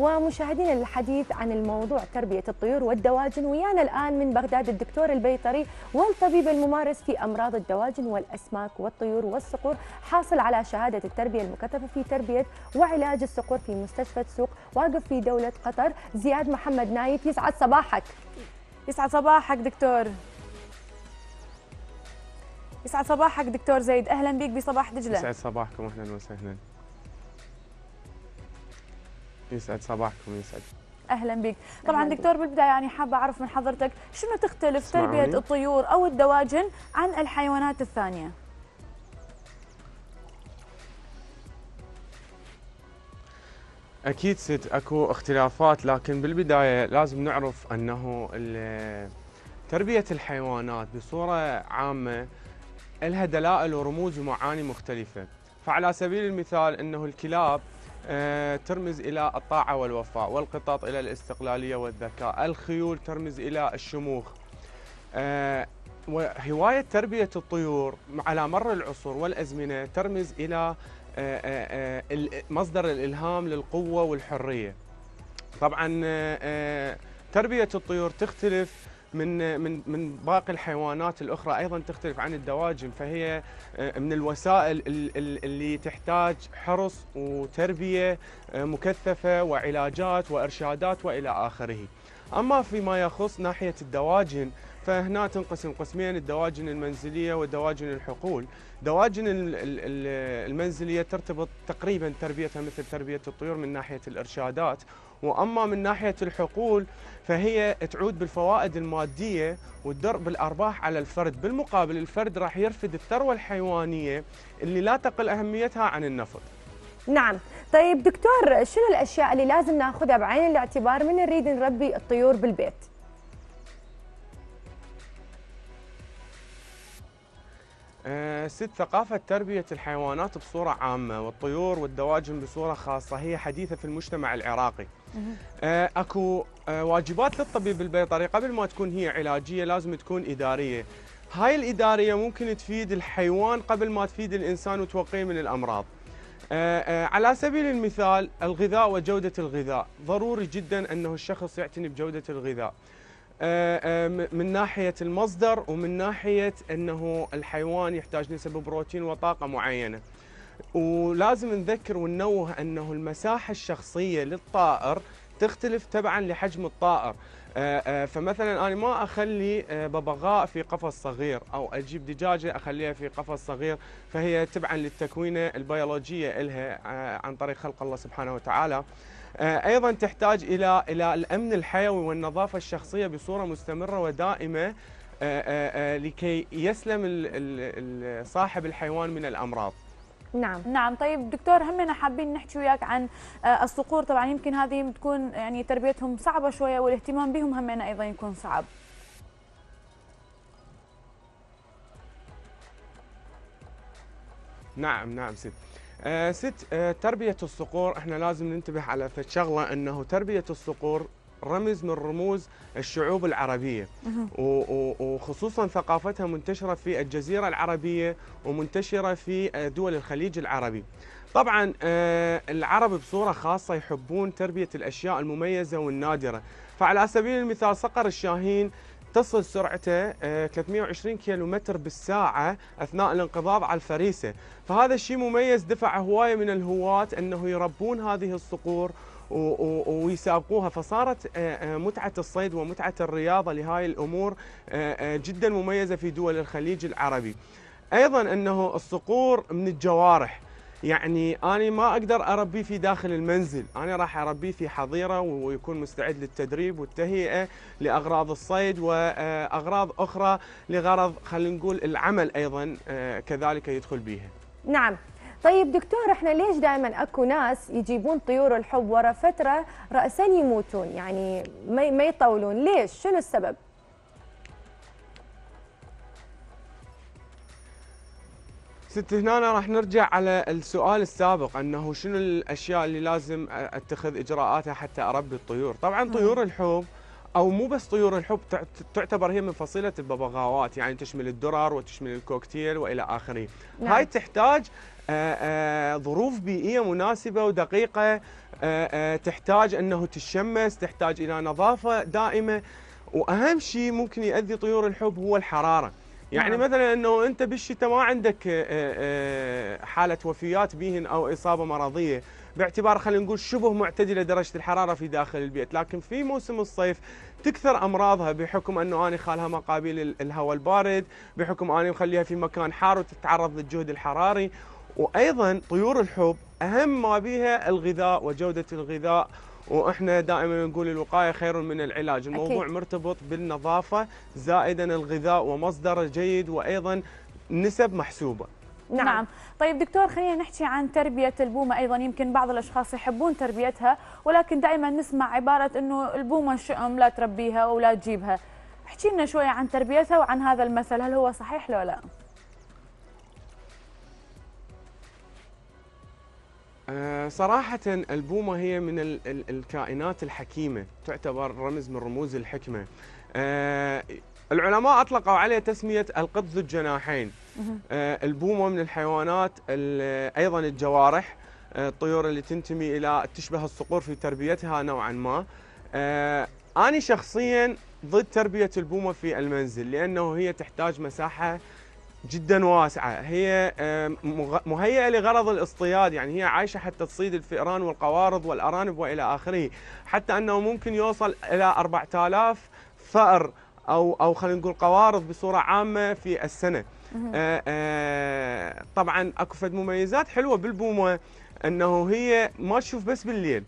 ومشاهدينا الحديث عن الموضوع تربية الطيور والدواجن ويانا الآن من بغداد الدكتور البيطري والطبيب الممارس في أمراض الدواجن والأسماك والطيور والصقور حاصل على شهادة التربية المكثفة في تربية وعلاج الصقور في مستشفى سوق واقف في دولة قطر زياد محمد نايف يسعد صباحك يسعد صباحك دكتور يسعد صباحك دكتور زيد اهلا بيك بصباح دجله يسعد صباحكم اهلا وسهلا يسعد صباحكم يسعد اهلا بك طبعا أهلاً دكتور بالبدايه يعني حابه اعرف من حضرتك شنو تختلف تربيه الطيور او الدواجن عن الحيوانات الثانيه اكيد ست اكو اختلافات لكن بالبدايه لازم نعرف انه تربيه الحيوانات بصوره عامه لها دلائل ورموز ومعاني مختلفه فعلى سبيل المثال انه الكلاب آه، ترمز إلى الطاعة والوفاء والقطط إلى الاستقلالية والذكاء الخيول ترمز إلى الشموخ آه، وهواية تربية الطيور على مر العصور والأزمنة ترمز إلى آه، مصدر الإلهام للقوة والحرية طبعا تربية الطيور تختلف من من من باقي الحيوانات الاخرى ايضا تختلف عن الدواجن فهي آه، من الوسائل اللي تحتاج حرص وتربيه آه، مكثفه وعلاجات وارشادات والى اخره. اما فيما يخص ناحيه الدواجن فهنا تنقسم قسمين الدواجن المنزليه والدواجن الحقول. دواجن المنزليه ترتبط تقريبا تربيتها مثل تربيه الطيور من ناحيه الارشادات واما من ناحيه الحقول فهي تعود بالفوائد الماديه والدرء بالارباح على الفرد، بالمقابل الفرد راح يرفد الثروه الحيوانيه اللي لا تقل اهميتها عن النفط. نعم، طيب دكتور شنو الاشياء اللي لازم ناخذها بعين الاعتبار من نريد نربي الطيور بالبيت؟ آه، ست ثقافة تربية الحيوانات بصورة عامة والطيور والدواجن بصورة خاصة هي حديثة في المجتمع العراقي آه، اكو آه، واجبات للطبيب البيطري قبل ما تكون هي علاجيه لازم تكون اداريه هاي الاداريه ممكن تفيد الحيوان قبل ما تفيد الانسان وتوقيه من الامراض آه، على سبيل المثال الغذاء وجوده الغذاء ضروري جدا انه الشخص يعتني بجوده الغذاء من ناحيه المصدر ومن ناحيه انه الحيوان يحتاج نسب بروتين وطاقه معينه ولازم نذكر وننوه انه المساحه الشخصيه للطائر تختلف تبعا لحجم الطائر آه، آه، فمثلا انا ما اخلي آه، ببغاء في قفص صغير او اجيب دجاجه اخليها في قفص صغير فهي تبعا للتكوينه البيولوجيه الها عن طريق خلق الله سبحانه وتعالى ايضا تحتاج الى الى الامن الحيوي والنظافه الشخصيه بصوره مستمره ودائمه لكي يسلم صاحب الحيوان من الامراض نعم نعم طيب دكتور همنا حابين نحكي وياك عن آه، الصقور طبعا يمكن هذه بتكون يعني تربيتهم صعبه شويه والاهتمام بهم همنا ايضا يكون صعب نعم نعم ست آه ست آه تربيه الصقور احنا لازم ننتبه على فد شغله انه تربيه الصقور رمز من رموز الشعوب العربية وخصوصا ثقافتها منتشرة في الجزيرة العربية ومنتشرة في آه، دول الخليج العربي طبعا آه، العرب بصورة خاصة يحبون تربية الأشياء المميزة والنادرة فعلى سبيل المثال صقر الشاهين تصل سرعته 320 آه، كيلومتر بالساعة أثناء الانقضاض على الفريسة فهذا الشيء مميز دفع هواية من الهواة أنه يربون هذه الصقور ويسابقوها فصارت آه، آه، متعة الصيد ومتعة الرياضة لهاي الأمور آه، جدا مميزة في دول الخليج العربي أيضا أنه الصقور من الجوارح يعني أنا ما أقدر أربيه في داخل المنزل أنا راح أربيه في حظيرة ويكون مستعد للتدريب والتهيئة لأغراض الصيد وأغراض أخرى لغرض خلينا نقول العمل أيضا كذلك يدخل بيها نعم طيب دكتور احنا ليش دائما اكو ناس يجيبون طيور الحب ورا فتره راسا يموتون يعني ما يطولون ليش شنو السبب ست هنا راح نرجع على السؤال السابق انه شنو الاشياء اللي لازم اتخذ اجراءاتها حتى اربي الطيور طبعا طيور الحب او مو بس طيور الحب تعتبر هي من فصيله الببغاوات يعني تشمل الدرر وتشمل الكوكتيل والى اخره نعم. هاي تحتاج آآ آه، آآ آه، ظروف بيئيه مناسبه ودقيقه آآ آه، تحتاج انه تشمس تحتاج الى نظافه دائمه واهم شيء ممكن يؤذي طيور الحب هو الحراره يعني نعم. مثلا انه انت بالشتاء ما عندك حاله وفيات بهن او اصابه مرضيه باعتبار خلينا نقول شبه معتدله درجه الحراره في داخل البيت، لكن في موسم الصيف تكثر امراضها بحكم انه انا خالها مقابل الهواء البارد، بحكم اني مخليها في مكان حار وتتعرض للجهد الحراري، وايضا طيور الحب اهم ما بيها الغذاء وجوده الغذاء واحنا دائما نقول الوقايه خير من العلاج، الموضوع أكيد. مرتبط بالنظافه زائدا الغذاء ومصدره جيد وايضا نسب محسوبه. نعم, نعم. طيب دكتور خلينا نحكي عن تربية البومة أيضا يمكن بعض الأشخاص يحبون تربيتها ولكن دائما نسمع عبارة أنه البومة شؤم لا تربيها ولا تجيبها احكي لنا شوية عن تربيتها وعن هذا المثل هل هو صحيح لو لا؟ آه، صراحة البومة هي من الكائنات الحكيمة تعتبر رمز من رموز الحكمة آه، العلماء أطلقوا عليه تسمية القط ذو الجناحين آه، البومة من الحيوانات أيضا الجوارح آه، الطيور اللي تنتمي إلى تشبه الصقور في تربيتها نوعا ما آه، أنا شخصيا ضد تربية البومة في المنزل لأنه هي تحتاج مساحة جدا واسعة هي مهيئة لغرض الاصطياد يعني هي عايشة حتى تصيد الفئران والقوارض والأرانب وإلى آخره حتى أنه ممكن يوصل إلى 4000 فأر او او خلينا نقول قوارض بصوره عامه في السنه. آآ آآ آه، آه، طبعا اكو فد مميزات حلوه بالبومه انه هي ما تشوف بس بالليل.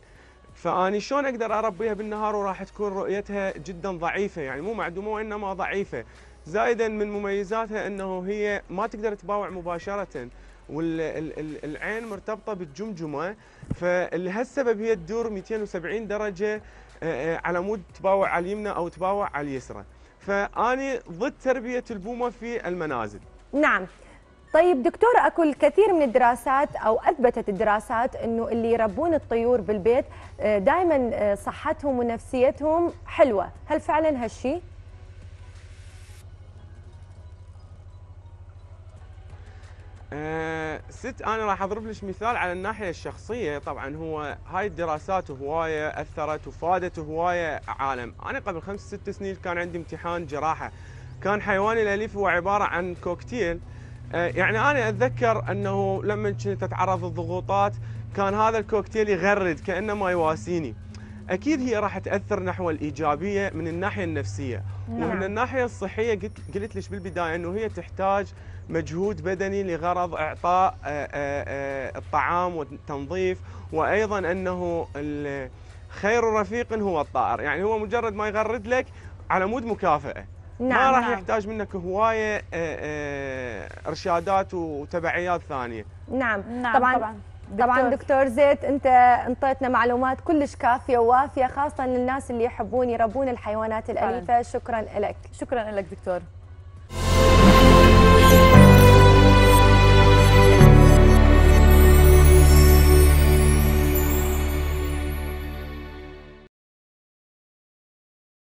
فاني شلون اقدر اربيها بالنهار وراح تكون رؤيتها جدا ضعيفه يعني مو معدومه وانما ضعيفه. زائدا من مميزاتها انه هي ما تقدر تباوع مباشره. والعين مرتبطه بالجمجمه فلهالسبب هي تدور 270 درجه آه، على مود تباوع على اليمنى او تباوع على اليسرى. فاني ضد تربيه البومه في المنازل نعم طيب دكتور اكو الكثير من الدراسات او اثبتت الدراسات انه اللي يربون الطيور بالبيت آه، دائما آه، صحتهم ونفسيتهم حلوه، هل فعلا هالشيء؟ آه، ست انا راح اضرب لك مثال على الناحيه الشخصيه طبعا هو هاي الدراسات هوايه اثرت وفادت هوايه عالم انا قبل خمس ست سنين كان عندي امتحان جراحه كان حيواني الاليف هو عباره عن كوكتيل آه، يعني انا اتذكر انه لما كنت اتعرض للضغوطات كان هذا الكوكتيل يغرد كانه ما يواسيني اكيد هي راح تاثر نحو الايجابيه من الناحيه النفسيه نعم. ومن الناحيه الصحيه قلت قلت لك بالبدايه انه هي تحتاج مجهود بدني لغرض اعطاء آه، آه، آه، الطعام والتنظيف وايضا انه خير رفيق هو الطائر يعني هو مجرد ما يغرد لك على مود مكافاه نعم ما راح نعم. يحتاج منك هوايه ارشادات وتبعيات ثانيه نعم, نعم طبعا, طبعاً. طبعا دكتور زيت انت انطيتنا معلومات كلش كافيه ووافيه خاصه للناس اللي يحبون يربون الحيوانات الاليفه شكرا لك شكرا لك دكتور